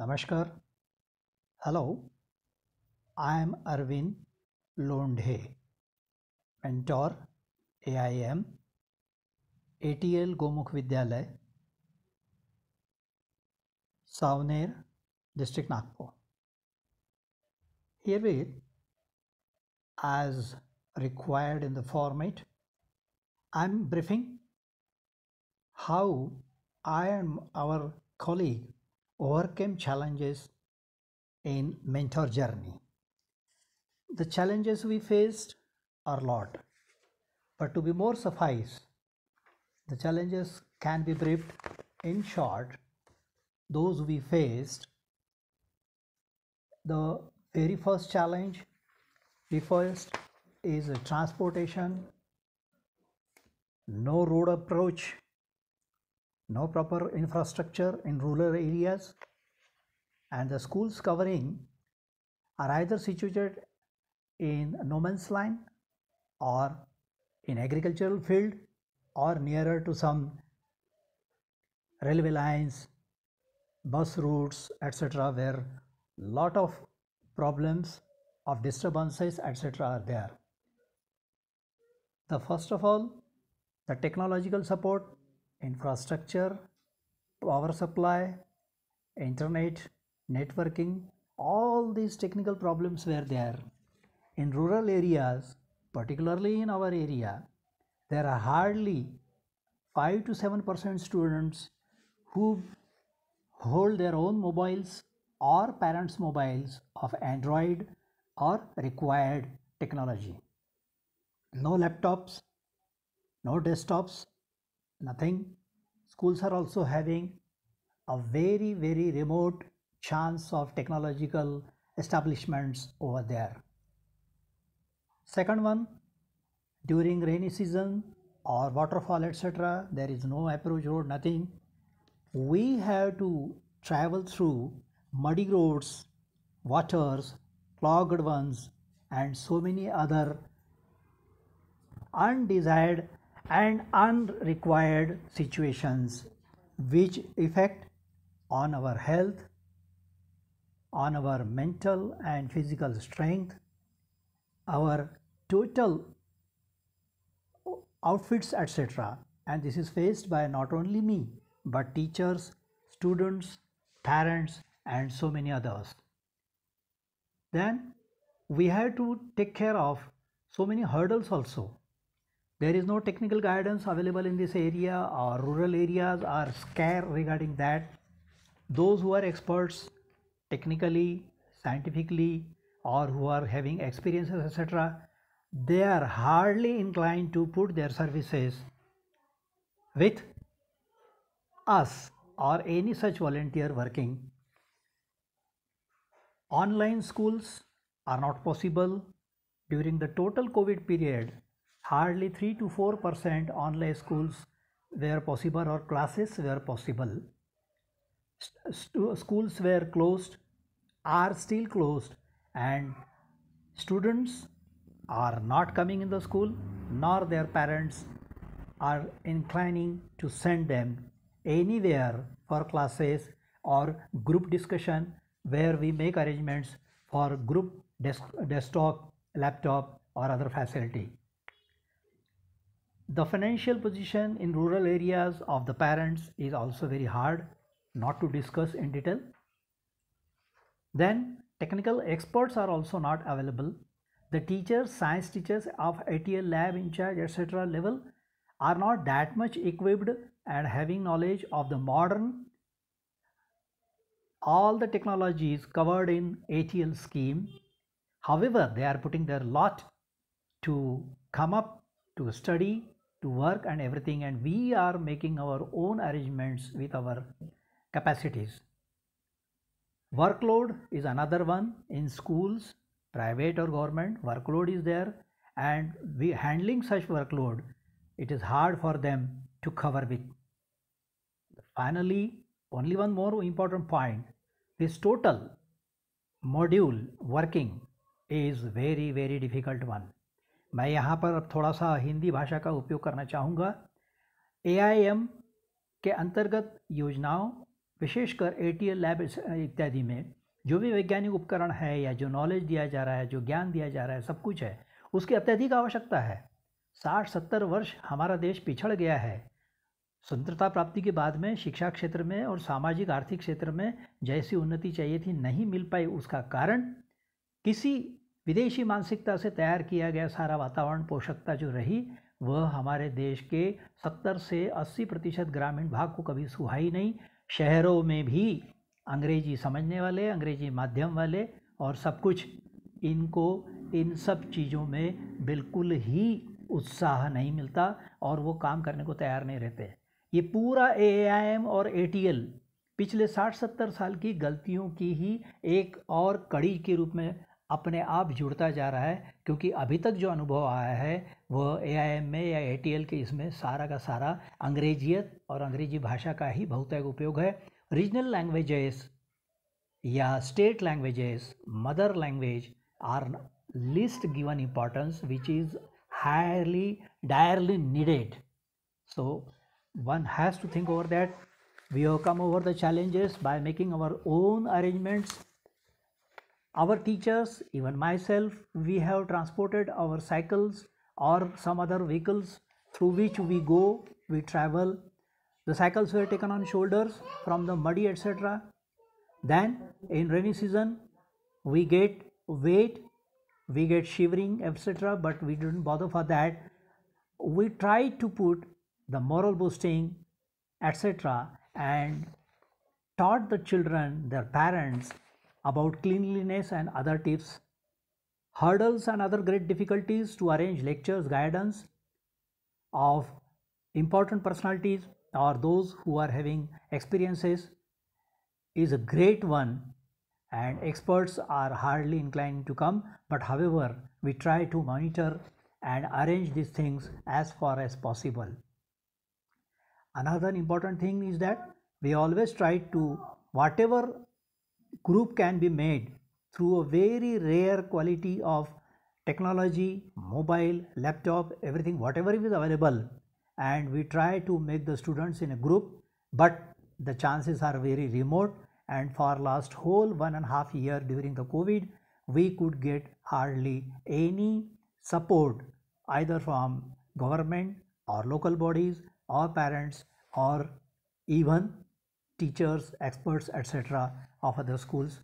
Namaskar. Hello. I am Arvind Londhe, mentor AIM, ATL Gomukh Vidyalay, Savner, District Nagpur. Herewith, as required in the format, I am briefing how I and our colleague overcame challenges in mentor journey the challenges we faced are lot but to be more suffice the challenges can be briefed in short those we faced the very first challenge we faced is transportation no road approach no proper infrastructure in rural areas, and the schools covering are either situated in no man's land or in agricultural field or nearer to some railway lines, bus routes, etc., where lot of problems of disturbances, etc., are there. The first of all, the technological support infrastructure, power supply, internet, networking, all these technical problems were there. In rural areas, particularly in our area, there are hardly 5 to 7 percent students who hold their own mobiles or parents' mobiles of Android or required technology. No laptops, no desktops, nothing. Schools are also having a very, very remote chance of technological establishments over there. Second one, during rainy season or waterfall, etc., there is no approach road, nothing. We have to travel through muddy roads, waters, clogged ones, and so many other undesired and unrequired situations which affect on our health, on our mental and physical strength, our total outfits etc. And this is faced by not only me but teachers, students, parents and so many others. Then we have to take care of so many hurdles also there is no technical guidance available in this area or rural areas are scared regarding that. Those who are experts technically, scientifically or who are having experiences etc. They are hardly inclined to put their services with us or any such volunteer working. Online schools are not possible during the total COVID period hardly 3 to 4 percent online schools were possible or classes were possible. St schools were closed, are still closed, and students are not coming in the school nor their parents are inclining to send them anywhere for classes or group discussion where we make arrangements for group desk, desktop, laptop or other facility. The financial position in rural areas of the parents is also very hard not to discuss in detail. Then technical experts are also not available. The teachers, science teachers of ATL lab in charge etc. level are not that much equipped and having knowledge of the modern all the technologies covered in ATL scheme. However, they are putting their lot to come up to study to work and everything and we are making our own arrangements with our capacities. Workload is another one in schools, private or government, workload is there and we handling such workload, it is hard for them to cover with. Finally, only one more important point, this total module working is very very difficult one मैं यहाँ पर अब थोड़ा सा हिंदी भाषा का उपयोग करना चाहूँगा ए के अंतर्गत योजनाओं विशेषकर ए टी लैब इत्यादि में जो भी वैज्ञानिक उपकरण है या जो नॉलेज दिया जा रहा है जो ज्ञान दिया जा रहा है सब कुछ है उसकी अत्यधिक आवश्यकता है साठ सत्तर वर्ष हमारा देश पिछड़ गया है स्वतंत्रता प्राप्ति के बाद में शिक्षा क्षेत्र में और सामाजिक आर्थिक क्षेत्र में जैसी उन्नति चाहिए थी नहीं मिल पाई उसका कारण किसी विदेशी मानसिकता से तैयार किया गया सारा वातावरण पोषकता जो रही वह हमारे देश के 70 से 80 प्रतिशत ग्रामीण भाग को कभी सुहाई नहीं शहरों में भी अंग्रेजी समझने वाले अंग्रेजी माध्यम वाले और सब कुछ इनको इन सब चीज़ों में बिल्कुल ही उत्साह नहीं मिलता और वो काम करने को तैयार नहीं रहते ये पूरा ए और ए पिछले 60-70 साल की गलतियों की ही एक और कड़ी के रूप में अपने आप जुड़ता जा रहा है क्योंकि अभी तक जो अनुभव आया है वह ए में या ए के इसमें सारा का सारा अंग्रेजियत और अंग्रेजी भाषा का ही बहुत उपयोग है रीजनल लैंग्वेजेस या state languages mother language are least given importance which is highly direly needed so one has to think over that we have come over the challenges by making our own arrangements Our teachers, even myself, we have transported our cycles or some other vehicles through which we go, we travel. The cycles were taken on shoulders from the muddy, etc. Then in rainy season, we get wet, we get shivering, etc. But we didn't bother for that. We tried to put the moral boosting, etc. and taught the children, their parents, about cleanliness and other tips, hurdles and other great difficulties to arrange lectures, guidance of important personalities or those who are having experiences is a great one and experts are hardly inclined to come but however we try to monitor and arrange these things as far as possible another important thing is that we always try to whatever group can be made through a very rare quality of technology, mobile, laptop, everything, whatever is available. And we try to make the students in a group, but the chances are very remote. And for last whole one and a half year during the COVID, we could get hardly any support either from government or local bodies or parents or even teachers, experts, etc. of other schools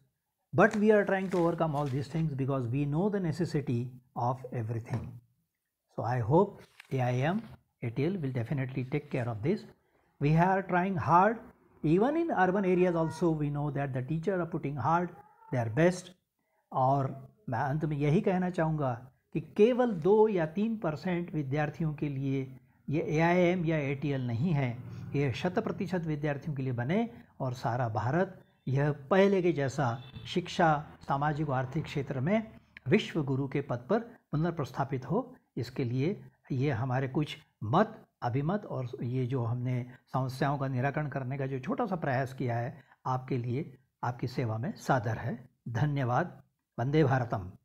but we are trying to overcome all these things because we know the necessity of everything. So I hope AIM ATL will definitely take care of this. We are trying hard even in urban areas also we know that the teacher are putting hard their best और मैं अंत में यही कहना चाहूँगा कि केवल दो या तीन परसेंट विद्यार्थियों के लिए ये ए या ए नहीं है ये शत प्रतिशत विद्यार्थियों के लिए बने और सारा भारत यह पहले के जैसा शिक्षा सामाजिक और आर्थिक क्षेत्र में विश्व गुरु के पद पर पुनर्प्रस्थापित हो इसके लिए ये हमारे कुछ मत अभिमत और ये जो हमने समस्याओं का निराकरण करने का जो छोटा सा प्रयास किया है आपके लिए आपकी सेवा में सादर है धन्यवाद वंदे भारतम